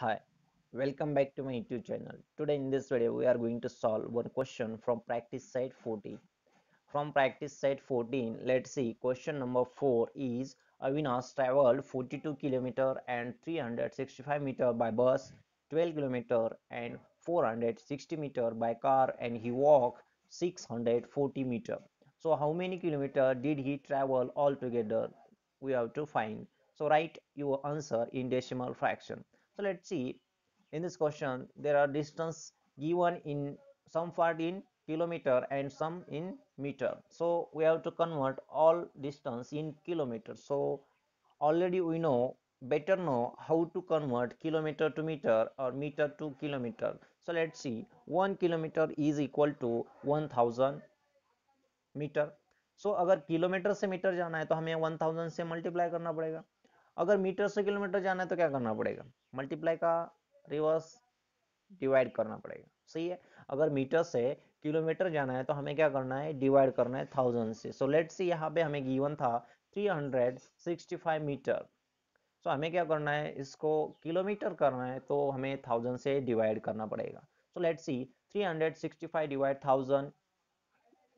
Hi, welcome back to my YouTube channel. Today in this video, we are going to solve one question from practice set 40. From practice set 14, let's see question number 4 is Avinash traveled 42 km and 365 meter by bus, 12 km and 460 meter by car and he walked 640 meter. So how many kilometer did he travel altogether? We have to find. So write your answer in decimal fraction. so let's see in this question there are distance given in some part in kilometer and some in meter so we have to convert all distance in kilometer so already we know better know how to convert kilometer to meter or meter to kilometer so let's see 1 kilometer is equal to 1000 meter. so, agar kilometer se meter jana hai to हमें 1000 se multiply karna padega. अगर metre से kilometre जाना है तो क्या करना पड़ेगा multiply का रिवर्स डिवाइड करना पड़ेगा सही है अगर मीटर से किलोमीटर जाना है तो हमें क्या करना है डिवाइड करना है थाउजेंड से सो लेट सी यहाँ पे हमें गिवन था 365 मीटर सो so, हमें क्या करना है इसको किलोमीटर करना है तो हमें थाउजेंड से डिवाइड करना पड़ेगा so let see 365 divide thousand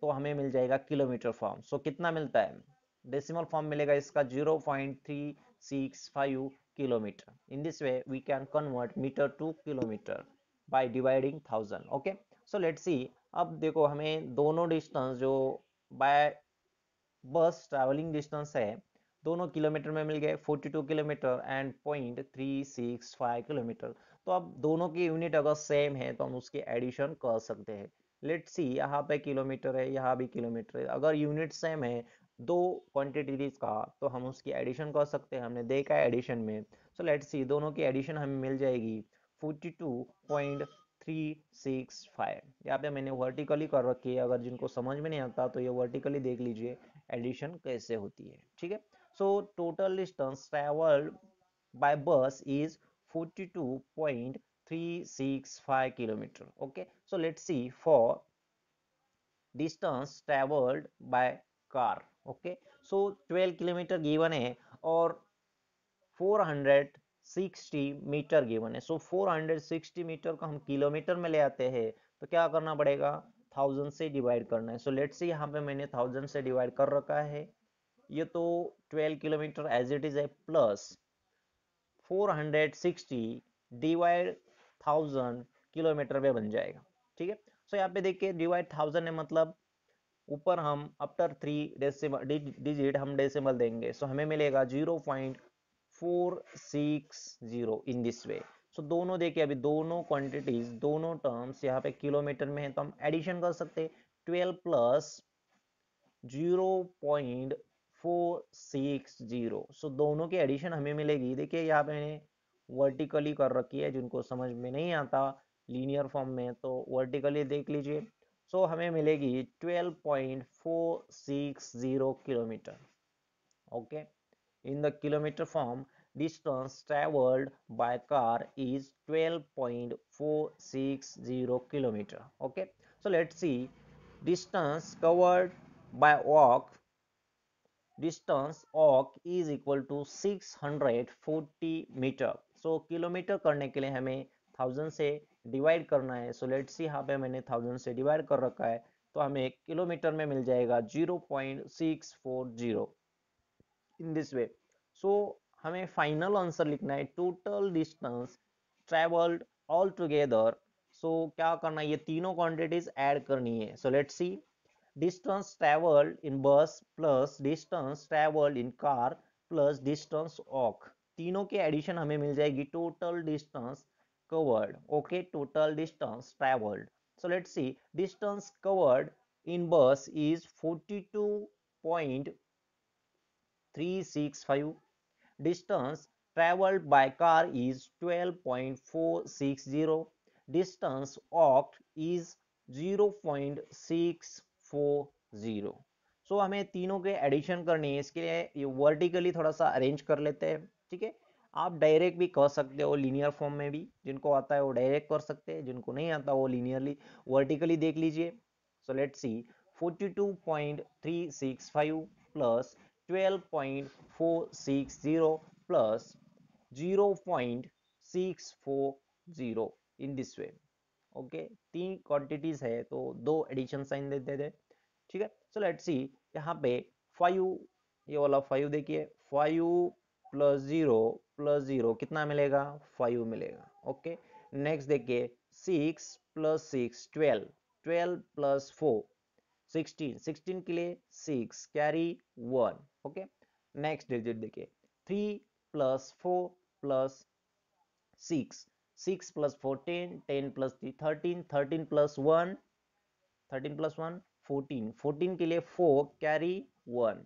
तो हमें मिल जाएगा किलोमीटर फॉर्म सो so, कितना मिलता है डेसिमल फॉर्म मिलेगा इसका three 0.65 kilometer in this way we can convert meter to kilometer by dividing thousand okay so let's see अब देखो हमें दोनों डिस्टेंस जो बाय बस ट्रैवलिंग डिस्टेंस है दोनों किलोमीटर में मिल गए 42 kilometre and point three six five kilometre तो अब दोनों की यूनिट अगर सेम है तो हम उसके एडिशन कर सकते हैं लेट सी यहाँ पे किलोमीटर है यहाँ भी किलोमीटर है अगर यूनिट सेम है दो क्वांटिटीज का तो हम उसकी एडिशन कर सकते हैं हमने देखा है एडिशन में सो लेट्स सी दोनों की एडिशन हमें मिल जाएगी 42.365 यहाँ पे मैंने वर्टिकली कर रखी है अगर जिनको समझ में नहीं आता तो ये वर्टिकली देख लीजिए एडिशन कैसे होती है ठीक है so total distance travelled by bus is 42.365 kilometre okay so let see for distance travelled by car okay so 12 kilometer given है और 460 मीटर गिवन है सो so, 460 मीटर को हम किलोमीटर में ले आते हैं तो क्या करना पड़ेगा थाउजेंड से डिवाइड करना है सो लेट से यहाँ पे मैंने थाउजेंड से डिवाइड कर रखा है ये तो 12 kilometre as it is a plus 460 divide thousand kilometre में बन जाएगा ठीक है सो यहाँ पे देखिए डिवाइड थाउजेंड है मतलब ऊपर हम अपटर थ्री डेसिमल डिजिट हम डेसिमल देंगे सो so हमें मिलेगा zero point four six zero in this way so दोनों देखिए अभी दोनों क्वांटिटीज दोनों टर्म्स यहाँ पे किलोमीटर में है तो हम एडिशन कर सकते twelve plus zero point four six zero so दोनों की एडिशन हमें मिलेगी देखिए यहाँ पे वर्टिकली कर रखी है जिनको समझ में नहीं आता लीनियर फॉर्म में तो वर्टिकली देख लीजिए सो so, हमें मिलेगी 12.460 kilometre okay in the kilometre form distance travelled by car is 12.460 kilometre okay so let's see distance covered by walk distance walk is equal to 640 metre so kilometre करने के लिए हमें थाउजेंड से divide करना है so let's सी यहाँ पे मैंने थाउजेंड से डिवाइड कर रखा है तो हमें एक किलोमीटर में मिल जाएगा zero point six four zero in this way so हमें फाइनल आंसर लिखना है total distance travelled all together so क्या करना है ये तीनों क्वांटिटीज ऐड करनी है so let's see distance travelled in bus plus distance travelled in car plus distance walk तीनों के एडिशन हमें मिल जाएगी total distance covered okay total distance traveled so let's see distance covered in bus is 42.365 distance traveled by car is 12.460 distance walked is 0.640 so so, हमें तीनों के addition करनी है इसके लिए ये वर्टिकली थोड़ा सा अरेंज कर लेते हैं ठीक है आप डायरेक्ट भी कर सकते हो लीनियर फॉर्म में भी जिनको आता है वो डायरेक्ट कर सकते हैं जिनको नहीं आता वो लीनियरली वर्टिकली देख लीजिए so let see 42.365 plus 12.460 plus 0.640 in this way okay तीन क्वांटिटीज है तो दो एडिशन साइन दे देते थे ठीक है सो लेट सी यहाँ पे फाइव ये वाला फाइव देखिए five plus zero plus zero कितना मिलेगा फाइव मिलेगा ओके नेक्स्ट देखिए six plus six twelve twelve plus four sixteen sixteen के लिए six carry one okay next digit देखिए three plus four plus six six plus fourteen ten ten plus three thirteen thirteen plus one thirteen plus one fourteen fourteen के लिए four carry one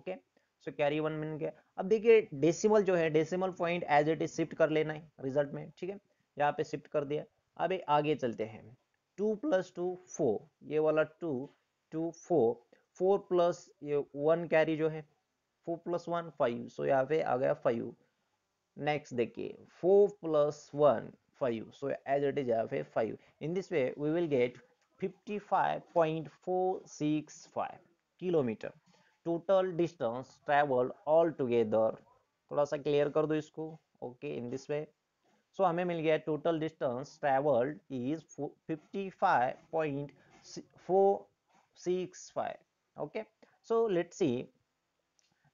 okay so carry one मिल गया अब देखिए decimal जो है decimal point as it is shift कर लेना है रिजल्ट में ठीक है यहाँ पे शिफ्ट कर दिया अब आगे चलते हैं टू प्लस टू फोर ये वाला two two four four plus ये वन कैरी जो है four plus one five so यहाँ पे आ गया फाइव नेक्स्ट देखिए four plus one five so as it is यहाँ पे five in this way we will get fifty five point four six five kilometre total distance traveled all together थोड़ा सा clear कर दो इसको okay in this way so हमें मिल गया total distance travelled is 55.465 okay so let's see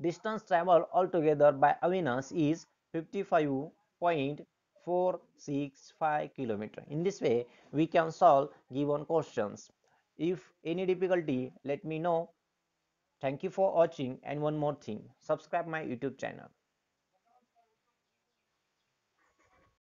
distance traveled altogether by Avinas is 55.465 kilometer in this way we can solve given questions if any difficulty let me know Thank you for watching and one more thing, subscribe my YouTube channel.